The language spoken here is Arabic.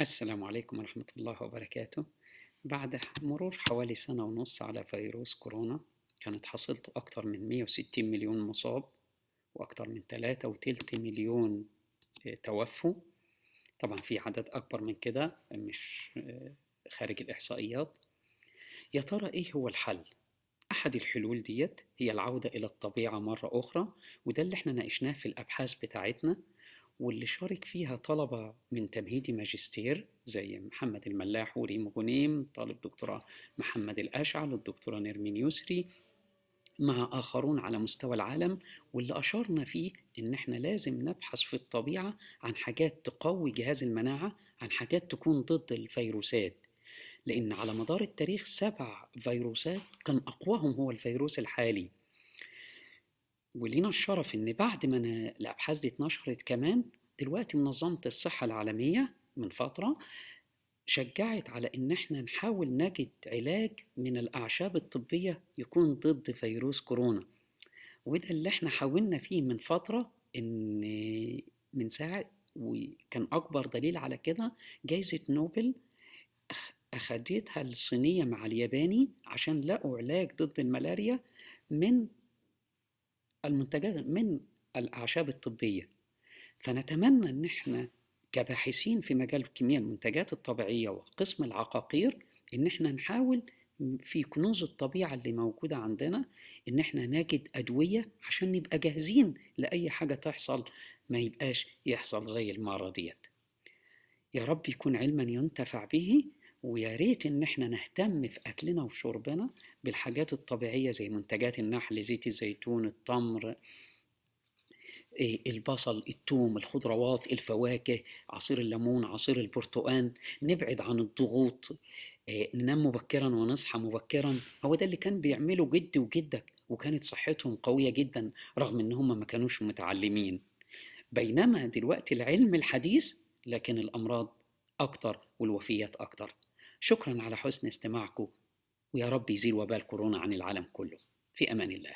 السلام عليكم ورحمة الله وبركاته بعد مرور حوالي سنة ونص على فيروس كورونا كانت حصلت أكتر من 160 مليون مصاب وأكتر من 3 وتلت مليون آه، توفوا طبعا في عدد أكبر من كده مش آه، خارج الإحصائيات يا ترى إيه هو الحل؟ أحد الحلول ديت هي العودة إلى الطبيعة مرة أخرى وده اللي احنا ناقشناه في الأبحاث بتاعتنا واللي شارك فيها طلبة من تمهيدي ماجستير زي محمد الملاح وريم غنيم طالب دكتوراه محمد الأشعل والدكتورة نرمين يسري مع آخرون على مستوى العالم واللي أشرنا فيه إن إحنا لازم نبحث في الطبيعة عن حاجات تقوي جهاز المناعة عن حاجات تكون ضد الفيروسات لأن على مدار التاريخ سبع فيروسات كان أقواهم هو الفيروس الحالي ولينا الشرف إن بعد ما الأبحاث دي اتنشرت كمان دلوقتي منظمة الصحة العالمية من فترة شجعت على إن إحنا نحاول نجد علاج من الأعشاب الطبية يكون ضد فيروس كورونا وده اللي إحنا حاولنا فيه من فترة إن من ساعة وكان أكبر دليل على كده جايزة نوبل أخدتها الصينية مع الياباني عشان لقوا علاج ضد الملاريا من المنتجات من الأعشاب الطبية فنتمنى أن احنا كباحثين في مجال الكيمياء المنتجات الطبيعية وقسم العقاقير إن احنا نحاول في كنوز الطبيعة اللي موجودة عندنا إن احنا نجد أدوية عشان نبقى جاهزين لأي حاجة تحصل ما يبقاش يحصل زي المرة ديت يا رب يكون علما ينتفع به ويا ريت ان احنا نهتم في اكلنا وشربنا بالحاجات الطبيعيه زي منتجات النحل زيت الزيتون التمر إيه، البصل الثوم الخضروات الفواكه عصير الليمون عصير البرتقال نبعد عن الضغوط إيه، ننام مبكرا ونصحى مبكرا هو ده اللي كان بيعمله جدي وجدك وكانت صحتهم قوية جدا رغم ان هم ما كانوش متعلمين بينما دلوقتي العلم الحديث لكن الأمراض أكتر والوفيات أكتر شكرا على حسن استماعكم ويا رب يزيل وبال كورونا عن العالم كله في امان الله